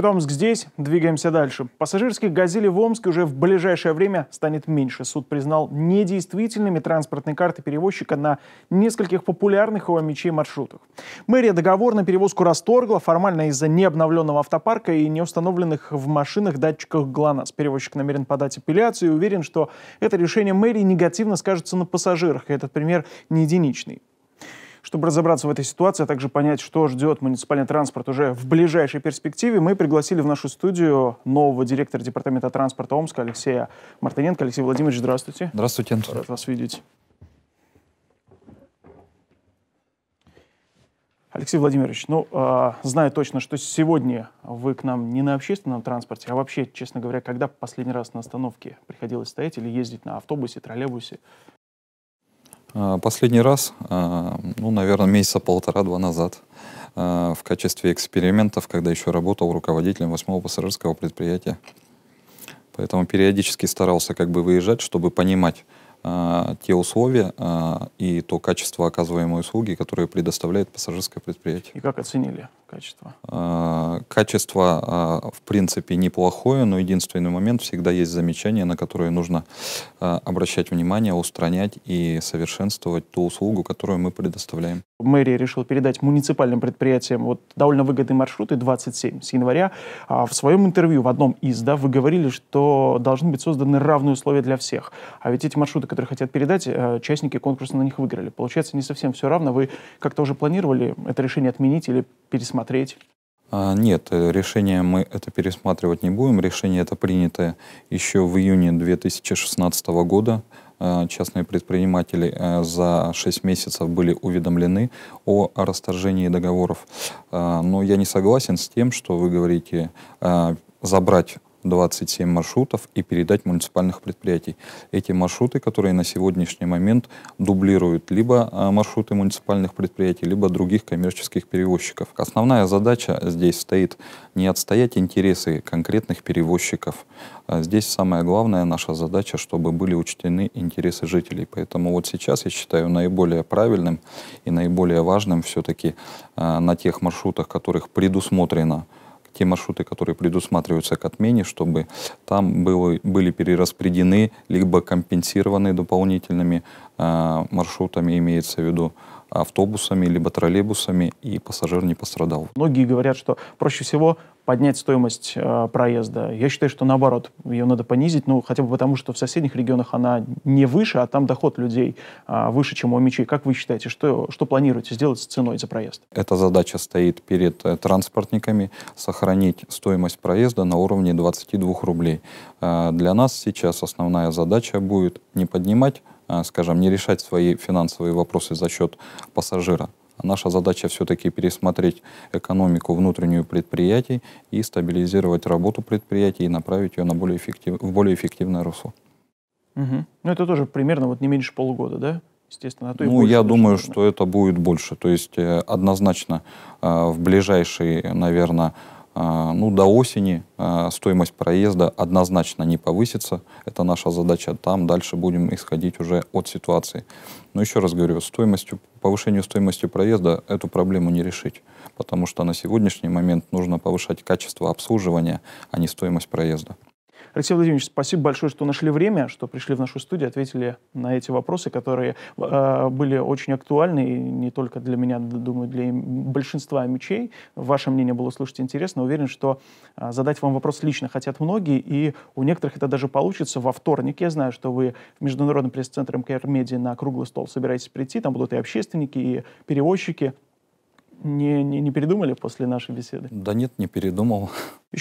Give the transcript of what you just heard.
Это Омск здесь. Двигаемся дальше. Пассажирских газели в Омске уже в ближайшее время станет меньше. Суд признал недействительными транспортные карты перевозчика на нескольких популярных его мечей маршрутах. Мэрия договор на перевозку расторгла формально из-за необновленного автопарка и неустановленных в машинах датчиках ГЛОНАСС. Перевозчик намерен подать апелляцию и уверен, что это решение мэрии негативно скажется на пассажирах, и этот пример не единичный. Чтобы разобраться в этой ситуации, а также понять, что ждет муниципальный транспорт уже в ближайшей перспективе, мы пригласили в нашу студию нового директора Департамента транспорта Омска Алексея Мартыненко. Алексей Владимирович, здравствуйте. Здравствуйте. Рад вас видеть. Алексей Владимирович, ну, э, знаю точно, что сегодня вы к нам не на общественном транспорте, а вообще, честно говоря, когда последний раз на остановке приходилось стоять или ездить на автобусе, троллейбусе? А, последний раз, а, ну, наверное, месяца полтора-два назад а, в качестве экспериментов, когда еще работал руководителем восьмого пассажирского предприятия. Поэтому периодически старался как бы выезжать, чтобы понимать те условия и то качество оказываемой услуги, которые предоставляет пассажирское предприятие. И как оценили? Качество. А, качество, а, в принципе, неплохое, но единственный момент, всегда есть замечания, на которые нужно а, обращать внимание, устранять и совершенствовать ту услугу, которую мы предоставляем. Мэрия решила передать муниципальным предприятиям вот довольно выгодные маршруты 27 с января. в своем интервью в одном из, да, вы говорили, что должны быть созданы равные условия для всех. А ведь эти маршруты, которые хотят передать, участники э, конкурса на них выиграли. Получается, не совсем все равно. Вы как-то уже планировали это решение отменить или пересмотреть? пересмотреть? А, нет, э, решение мы это пересматривать не будем. Решение это принято еще в июне 2016 года. А, частные предприниматели э, за 6 месяцев были уведомлены о расторжении договоров. А, но я не согласен с тем, что вы говорите забрать 27 маршрутов и передать муниципальных предприятий. Эти маршруты, которые на сегодняшний момент дублируют либо э, маршруты муниципальных предприятий, либо других коммерческих перевозчиков. Основная задача здесь стоит не отстоять интересы конкретных перевозчиков. А здесь самая главная наша задача, чтобы были учтены интересы жителей. Поэтому вот сейчас я считаю наиболее правильным и наиболее важным все-таки э, на тех маршрутах, которых предусмотрено те маршруты, которые предусматриваются к отмене, чтобы там было, были перераспределены либо компенсированы дополнительными э, маршрутами, имеется в виду автобусами либо троллейбусами, и пассажир не пострадал. Многие говорят, что проще всего поднять стоимость э, проезда. Я считаю, что наоборот, ее надо понизить, ну, хотя бы потому, что в соседних регионах она не выше, а там доход людей э, выше, чем у мечей. Как вы считаете, что, что планируете сделать с ценой за проезд? Эта задача стоит перед э, транспортниками — сохранить стоимость проезда на уровне 22 рублей. Э, для нас сейчас основная задача будет не поднимать а, скажем, не решать свои финансовые вопросы за счет пассажира. Наша задача все-таки пересмотреть экономику внутреннюю предприятий и стабилизировать работу предприятий и направить ее на более эффектив, в более эффективное русло. Угу. Ну, это тоже примерно вот не меньше полугода, да? Естественно, а то и ну, больше, я думаю, наверное. что это будет больше. То есть э, однозначно э, в ближайшие, наверное, а, ну, до осени а, стоимость проезда однозначно не повысится. Это наша задача. Там дальше будем исходить уже от ситуации. Но еще раз говорю, стоимостью, повышению стоимости проезда эту проблему не решить, потому что на сегодняшний момент нужно повышать качество обслуживания, а не стоимость проезда. Алексей Владимирович, спасибо большое, что нашли время, что пришли в нашу студию, ответили на эти вопросы, которые э, были очень актуальны и не только для меня, думаю, для большинства мечей. Ваше мнение было слушать интересно. Уверен, что э, задать вам вопрос лично хотят многие, и у некоторых это даже получится во вторник. Я знаю, что вы в Международный пресс-центр МКР Медиа на круглый стол собираетесь прийти, там будут и общественники, и перевозчики. Не, не, не передумали после нашей беседы? Да нет, не передумал. Еще